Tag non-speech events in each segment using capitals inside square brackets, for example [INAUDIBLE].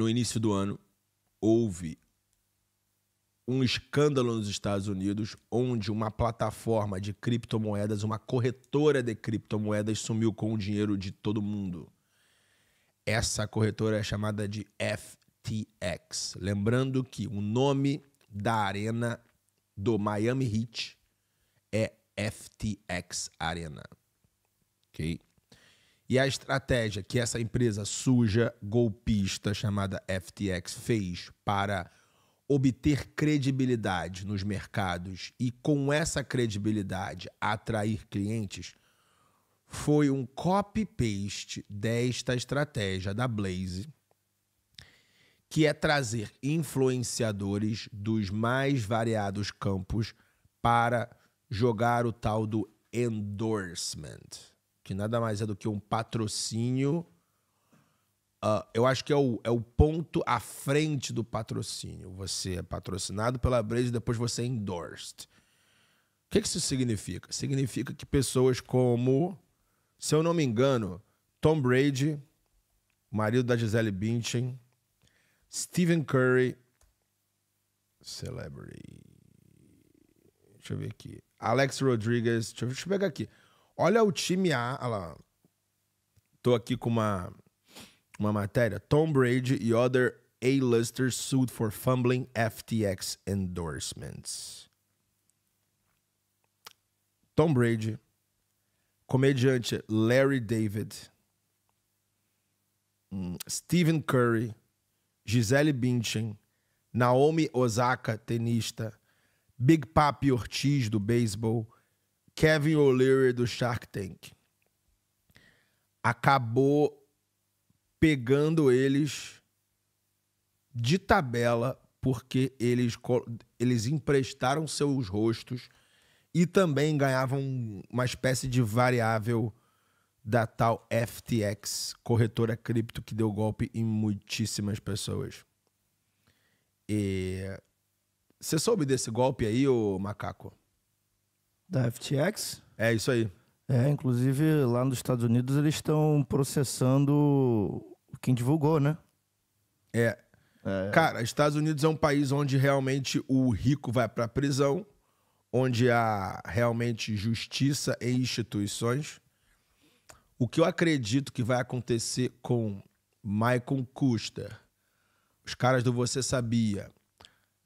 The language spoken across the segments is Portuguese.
no início do ano, houve um escândalo nos Estados Unidos onde uma plataforma de criptomoedas, uma corretora de criptomoedas, sumiu com o dinheiro de todo mundo. Essa corretora é chamada de FTX. Lembrando que o nome da arena do Miami Heat é FTX Arena. Ok? E a estratégia que essa empresa suja, golpista, chamada FTX, fez para obter credibilidade nos mercados e, com essa credibilidade, atrair clientes foi um copy-paste desta estratégia da Blaze, que é trazer influenciadores dos mais variados campos para jogar o tal do endorsement que nada mais é do que um patrocínio. Uh, eu acho que é o, é o ponto à frente do patrocínio. Você é patrocinado pela Brady e depois você é endorsed. O que, que isso significa? Significa que pessoas como, se eu não me engano, Tom Brady, marido da Gisele Bündchen, Stephen Curry, celebrity. Deixa eu ver aqui. Alex Rodriguez, deixa eu, deixa eu pegar aqui. Olha o time A. Olha lá. Tô aqui com uma, uma matéria. Tom Brady e other A-lister sued for fumbling FTX endorsements. Tom Brady, comediante Larry David, hum, Stephen Curry, Gisele Bündchen, Naomi Osaka, tenista, Big Papi Ortiz do beisebol, Kevin O'Leary do Shark Tank acabou pegando eles de tabela porque eles, eles emprestaram seus rostos e também ganhavam uma espécie de variável da tal FTX, corretora cripto que deu golpe em muitíssimas pessoas. E... Você soube desse golpe aí, o macaco? Da FTX? É, isso aí. É, inclusive lá nos Estados Unidos eles estão processando quem divulgou, né? É. é. Cara, Estados Unidos é um país onde realmente o rico vai pra prisão, onde há realmente justiça e instituições. O que eu acredito que vai acontecer com Michael Custer, os caras do Você Sabia,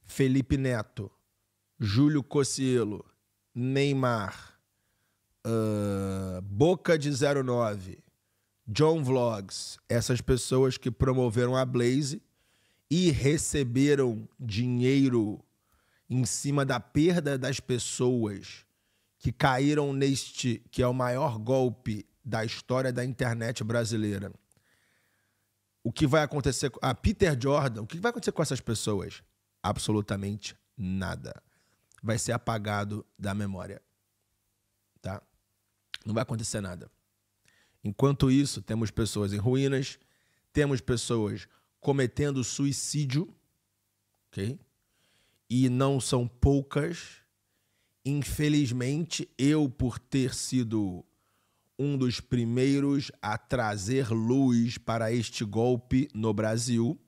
Felipe Neto, Júlio Cocielo, Neymar, uh, Boca de 09, John Vlogs, essas pessoas que promoveram a Blaze e receberam dinheiro em cima da perda das pessoas que caíram neste que é o maior golpe da história da internet brasileira. O que vai acontecer com a Peter Jordan? O que vai acontecer com essas pessoas? Absolutamente nada vai ser apagado da memória. Tá? Não vai acontecer nada. Enquanto isso, temos pessoas em ruínas, temos pessoas cometendo suicídio, ok? E não são poucas. Infelizmente, eu, por ter sido um dos primeiros a trazer luz para este golpe no Brasil,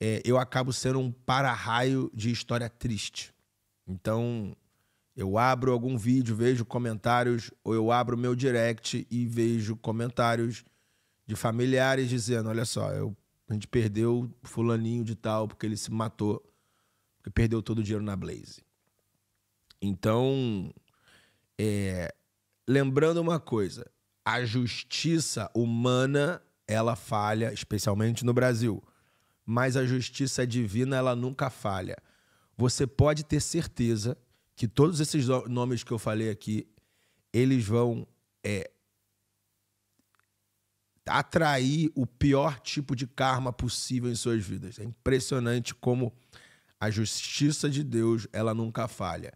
é, eu acabo sendo um para-raio de história triste. Então, eu abro algum vídeo, vejo comentários, ou eu abro meu direct e vejo comentários de familiares dizendo: olha só, eu, a gente perdeu fulaninho de tal porque ele se matou, porque perdeu todo o dinheiro na Blaze. Então, é, lembrando uma coisa, a justiça humana ela falha, especialmente no Brasil, mas a justiça divina ela nunca falha você pode ter certeza que todos esses nomes que eu falei aqui, eles vão é, atrair o pior tipo de karma possível em suas vidas. É impressionante como a justiça de Deus, ela nunca falha.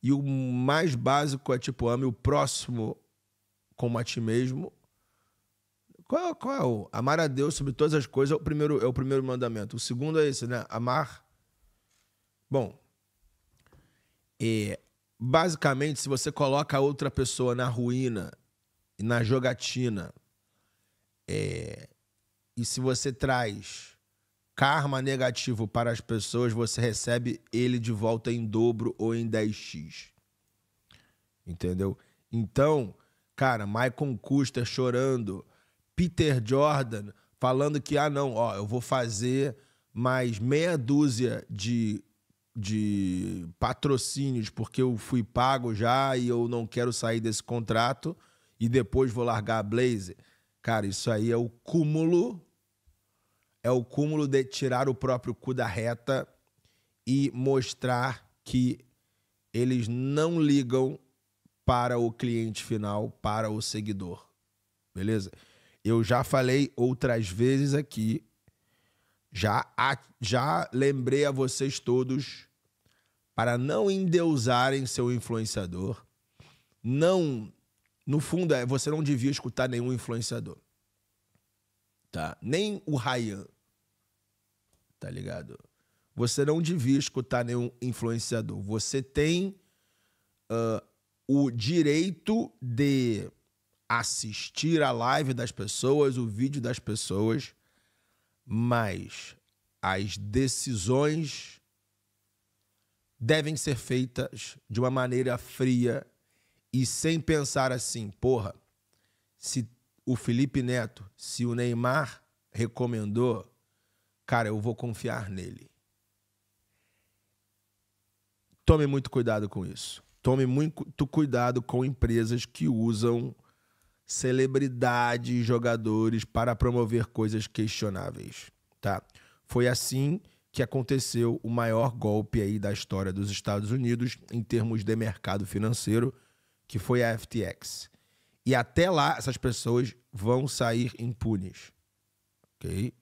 E o mais básico é tipo, ame o próximo como a ti mesmo. Qual, qual é o amar a Deus sobre todas as coisas? É o primeiro é o primeiro mandamento. O segundo é esse, né? Amar Bom, é, basicamente, se você coloca outra pessoa na ruína na jogatina, é, e se você traz karma negativo para as pessoas, você recebe ele de volta em dobro ou em 10x. Entendeu? Então, cara, Michael Custer chorando, Peter Jordan falando que, ah, não, ó, eu vou fazer mais meia dúzia de de patrocínios, porque eu fui pago já e eu não quero sair desse contrato e depois vou largar a Blazer. Cara, isso aí é o cúmulo é o cúmulo de tirar o próprio cu da reta e mostrar que eles não ligam para o cliente final, para o seguidor. Beleza? Eu já falei outras vezes aqui, já, já lembrei a vocês todos para não endeusarem seu influenciador. Não, no fundo, é, você não devia escutar nenhum influenciador. Tá? Nem o Ryan. Tá ligado? Você não devia escutar nenhum influenciador. Você tem uh, o direito de assistir a live das pessoas, o vídeo das pessoas, mas as decisões devem ser feitas de uma maneira fria e sem pensar assim, porra, se o Felipe Neto, se o Neymar recomendou, cara, eu vou confiar nele. Tome muito cuidado com isso. Tome muito cuidado com empresas que usam celebridades, jogadores para promover coisas questionáveis, tá? Foi assim que aconteceu o maior golpe aí da história dos Estados Unidos em termos de mercado financeiro, que foi a FTX. E até lá essas pessoas vão sair impunes. OK?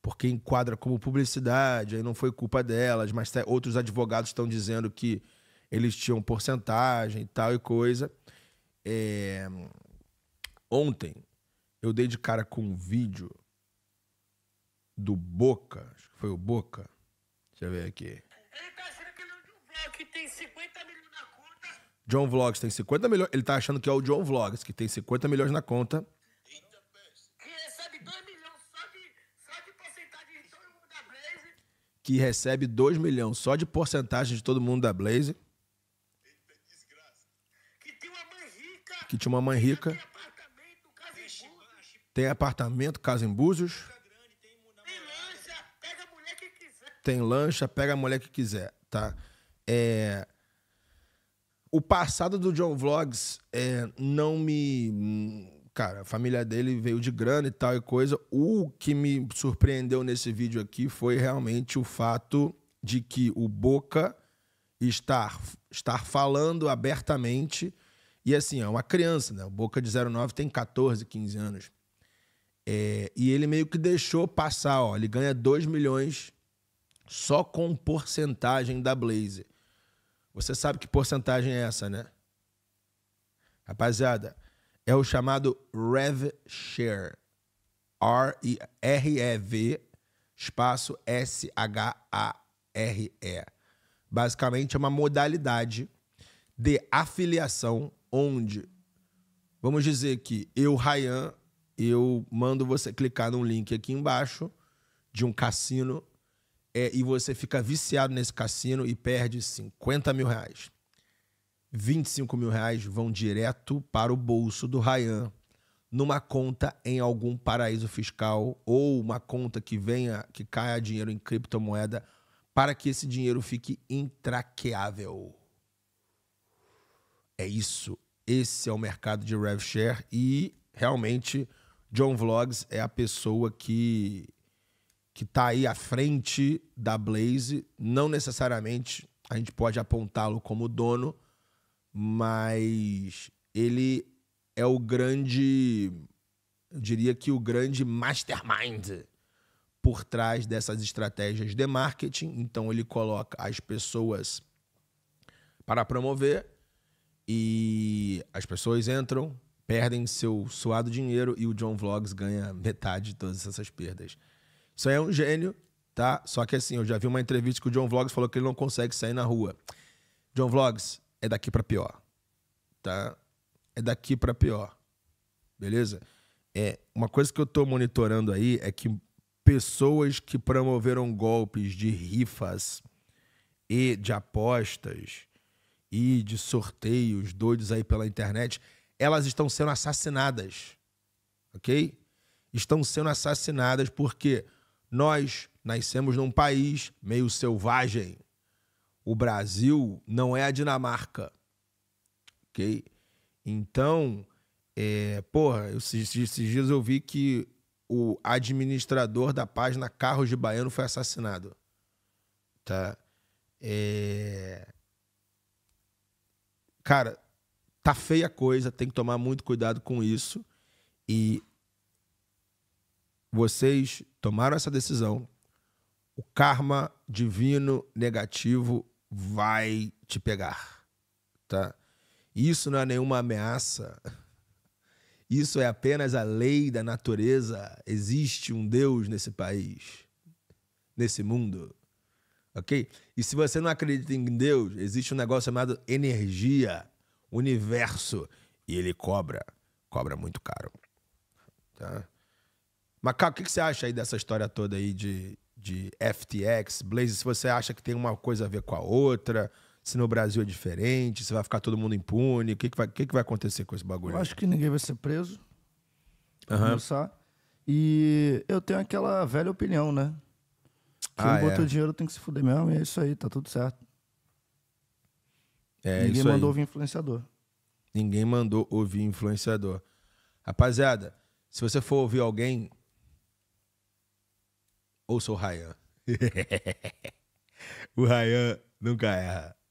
Porque enquadra como publicidade, aí não foi culpa delas, mas tá, outros advogados estão dizendo que eles tinham porcentagem e tal e coisa. É... Ontem eu dei de cara com um vídeo do Boca, acho que foi o Boca, Deixa eu ver aqui. Ele tá achando que ele é o John que tem 50 milhões na conta. John Vlogs tem 50 milhões. Ele tá achando que é o John Vlogs, que tem 50 milhões na conta. Que recebe 2 milhões só de, só de porcentagem de todo mundo da Blaze. Que recebe 2 milhões só de porcentagem de todo mundo da Blaze. Que tem uma mãe rica. Que tinha uma mãe rica. Tem apartamento, casa em Búzios. tem lancha, pega a mulher que quiser, tá? É... O passado do John Vlogs é, não me. Cara, a família dele veio de grana e tal e coisa. O que me surpreendeu nesse vídeo aqui foi realmente o fato de que o Boca estar, estar falando abertamente. E assim, é uma criança, né? O Boca de 09 tem 14, 15 anos. É, e ele meio que deixou passar, ó. Ele ganha 2 milhões só com porcentagem da Blaze. Você sabe que porcentagem é essa, né? Rapaziada, é o chamado Rev Share. R-E-V espaço S-H-A-R-E. Basicamente é uma modalidade de afiliação onde, vamos dizer que eu, Ryan, eu mando você clicar num link aqui embaixo de um cassino é, e você fica viciado nesse cassino e perde 50 mil reais. 25 mil reais vão direto para o bolso do Ryan, numa conta em algum paraíso fiscal ou uma conta que venha, que caia dinheiro em criptomoeda, para que esse dinheiro fique intraqueável. É isso. Esse é o mercado de RevShare e realmente John Vlogs é a pessoa que que está aí à frente da Blaze, não necessariamente a gente pode apontá-lo como dono, mas ele é o grande, eu diria que o grande mastermind por trás dessas estratégias de marketing. Então ele coloca as pessoas para promover e as pessoas entram, perdem seu suado dinheiro e o John Vlogs ganha metade de todas essas perdas aí é um gênio, tá? Só que assim, eu já vi uma entrevista que o John Vlogs falou que ele não consegue sair na rua. John Vlogs, é daqui para pior, tá? É daqui para pior, beleza? É, uma coisa que eu tô monitorando aí é que pessoas que promoveram golpes de rifas e de apostas e de sorteios doidos aí pela internet, elas estão sendo assassinadas, ok? Estão sendo assassinadas porque quê? Nós nascemos num país meio selvagem. O Brasil não é a Dinamarca. Ok? Então, é, porra, esses, esses dias eu vi que o administrador da página Carros de Baiano foi assassinado. Tá? É... Cara, tá feia a coisa, tem que tomar muito cuidado com isso. E vocês tomaram essa decisão, o karma divino negativo vai te pegar, tá? Isso não é nenhuma ameaça. Isso é apenas a lei da natureza. Existe um Deus nesse país, nesse mundo. OK? E se você não acredita em Deus, existe um negócio chamado energia, universo, e ele cobra, cobra muito caro. Tá? Macaco, o que você acha aí dessa história toda aí de, de FTX, Blaze? Se você acha que tem uma coisa a ver com a outra, se no Brasil é diferente, se vai ficar todo mundo impune, o que, que, vai, que, que vai acontecer com esse bagulho? Eu acho que ninguém vai ser preso. Uhum. Começar. E eu tenho aquela velha opinião, né? Quem ah, botou é. dinheiro tem que se fuder mesmo, e é isso aí, tá tudo certo. É, ninguém mandou aí. ouvir influenciador. Ninguém mandou ouvir influenciador. Rapaziada, se você for ouvir alguém, ou sou o Ryan. [LAUGHS] o Ryan nunca erra.